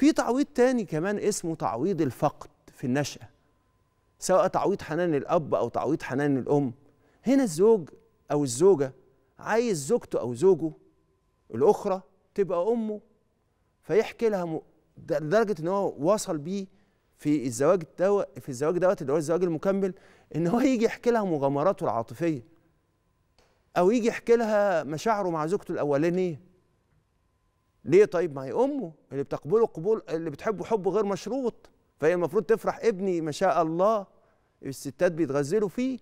في تعويض تاني كمان اسمه تعويض الفقد في النشأة سواء تعويض حنان الأب أو تعويض حنان الأم هنا الزوج أو الزوجة عايز زوجته أو زوجه الأخرى تبقى أمه فيحكي لها م... لدرجة إن هو وصل بيه في الزواج دوت في الزواج دوت اللي هو الزواج المكمل إن هو يجي يحكي لها مغامراته العاطفية أو يجي يحكي لها مشاعره مع زوجته الأولانية ليه طيب ما هي امه اللي بتقبله قبول اللي بتحبه حب غير مشروط فهي المفروض تفرح ابني ما شاء الله الستات بيتغزلوا فيه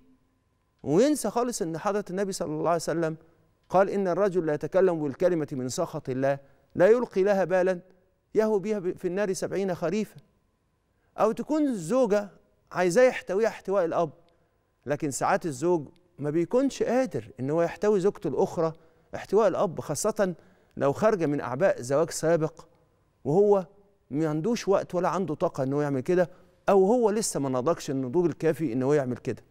وينسى خالص ان حضره النبي صلى الله عليه وسلم قال ان الرجل لا يتكلم بالكلمه من سخط الله لا يلقي لها بالا يهو بها في النار سبعين خريفا او تكون الزوجه عايزاه يحتويها احتواء الاب لكن ساعات الزوج ما بيكونش قادر ان هو يحتوي زوجته الاخرى احتواء الاب خاصه لو خارجه من اعباء زواج سابق وهو ما عندوش وقت ولا عنده طاقه ان هو يعمل كده او هو لسه ما نضجش النضوج الكافي ان هو يعمل كده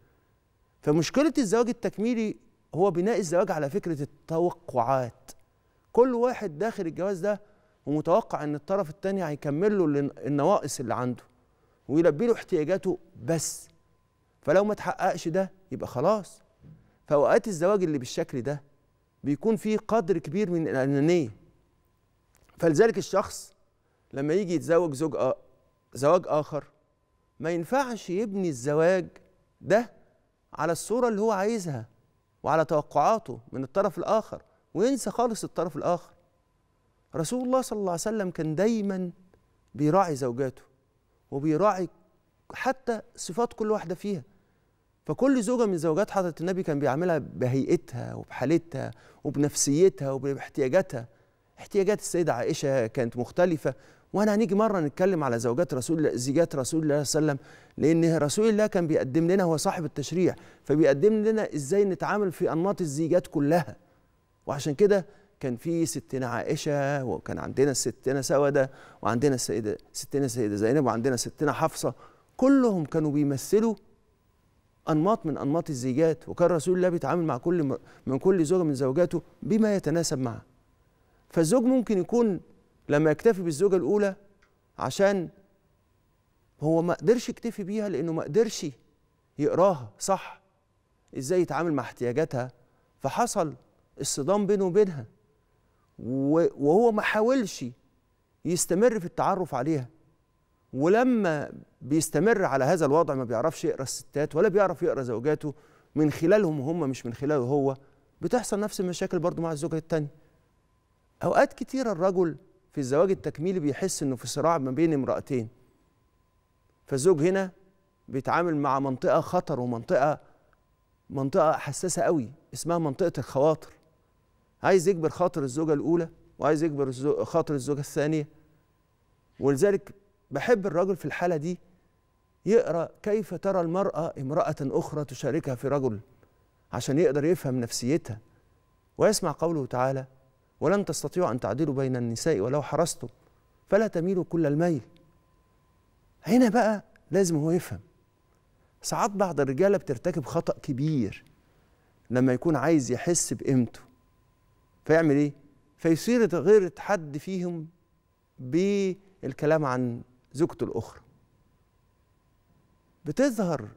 فمشكله الزواج التكميلي هو بناء الزواج على فكره التوقعات كل واحد داخل الجواز ده ومتوقع ان الطرف الثاني هيكمل له النواقص اللي عنده ويلبي له احتياجاته بس فلو ما تحققش ده يبقى خلاص فاوقات الزواج اللي بالشكل ده بيكون في قدر كبير من الأنانية فلذلك الشخص لما يجي يتزوج زوج آ... زواج آخر ما ينفعش يبني الزواج ده على الصورة اللي هو عايزها وعلى توقعاته من الطرف الآخر وينسى خالص الطرف الآخر رسول الله صلى الله عليه وسلم كان دايما بيراعي زوجاته وبيراعي حتى صفات كل واحدة فيها فكل زوجة من زوجات حضرة النبي كان بيعملها بهيئتها وبحالتها وبنفسيتها وباحتياجاتها احتياجات السيدة عائشة كانت مختلفة وانا هنيجي مرة نتكلم على زوجات رسول زيجات رسول الله صلى الله عليه وسلم لان رسول الله كان بيقدم لنا هو صاحب التشريع فبيقدم لنا ازاي نتعامل في انماط الزيجات كلها وعشان كده كان في ستنا عائشة وكان عندنا ستنا سودة وعندنا السيدة ستنا سيدة زينب وعندنا ستنا حفصة كلهم كانوا بيمثلوا انماط من انماط الزيجات وكان رسول الله بيتعامل مع كل من كل زوجه من زوجاته بما يتناسب معه فالزوج ممكن يكون لما يكتفي بالزوجه الاولى عشان هو ما قدرش يكتفي بيها لانه ما قدرش يقراها صح ازاي يتعامل مع احتياجاتها فحصل الصدام بينه وبينها وهو ما حاولش يستمر في التعرف عليها ولما بيستمر على هذا الوضع ما بيعرفش يقرا الستات ولا بيعرف يقرا زوجاته من خلالهم هم مش من خلاله هو بتحصل نفس المشاكل برضه مع الزوجة التانية أوقات كثيره الرجل في الزواج التكميلي بيحس إنه في صراع ما بين امرأتين فالزوج هنا بيتعامل مع منطقة خطر ومنطقة منطقة حساسة قوي اسمها منطقة الخواطر عايز يجبر خاطر الزوجة الأولى وعايز يجبر خاطر الزوجة الثانية ولذلك بحب الرجل في الحالة دي يقرأ كيف ترى المرأة امرأة أخرى تشاركها في رجل عشان يقدر يفهم نفسيتها ويسمع قوله تعالى ولن تستطيعوا أن تعدلوا بين النساء ولو حرصتم فلا تميلوا كل الميل هنا بقى لازم هو يفهم ساعات بعض الرجالة بترتكب خطأ كبير لما يكون عايز يحس بقيمته فيعمل ايه؟ فيصير غير حد فيهم بالكلام عن زوجته الأخرى بتظهر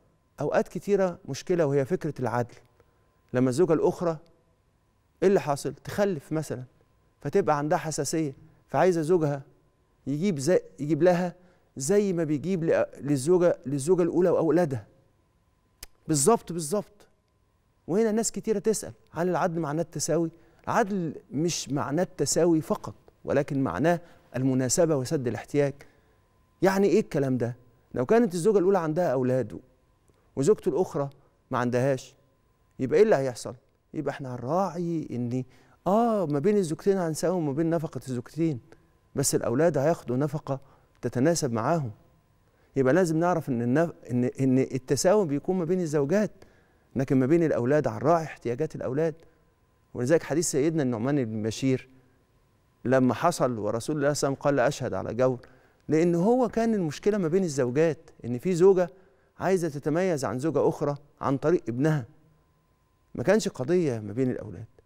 أوقات كتيرة مشكلة وهي فكرة العدل لما الزوجة الأخرى إيه اللي حاصل؟ تخلف مثلا فتبقى عندها حساسية فعايزة زوجها يجيب زي يجيب لها زي ما بيجيب للزوجة للزوجة الأولى وأولادها بالظبط بالظبط وهنا ناس كتيرة تسأل هل العدل معناه التساوي؟ العدل مش معناه التساوي فقط ولكن معناه المناسبة وسد الاحتياج يعني ايه الكلام ده لو كانت الزوجه الاولى عندها اولاد وزوجته الاخرى ما عندهاش يبقى ايه اللي هيحصل يبقى احنا هنراعي ان اه ما بين الزوجتين هنساوي ما بين نفقه الزوجتين بس الاولاد هياخدوا نفقه تتناسب معاهم يبقى لازم نعرف ان النف... ان ان التساوي بيكون ما بين الزوجات لكن ما بين الاولاد هنراعي احتياجات الاولاد ولذلك حديث سيدنا النعمان بن بشير لما حصل ورسول الله صلى الله عليه وسلم قال اشهد على جور لأن هو كان المشكلة ما بين الزوجات إن في زوجة عايزة تتميز عن زوجة أخرى عن طريق ابنها ما كانش قضية ما بين الأولاد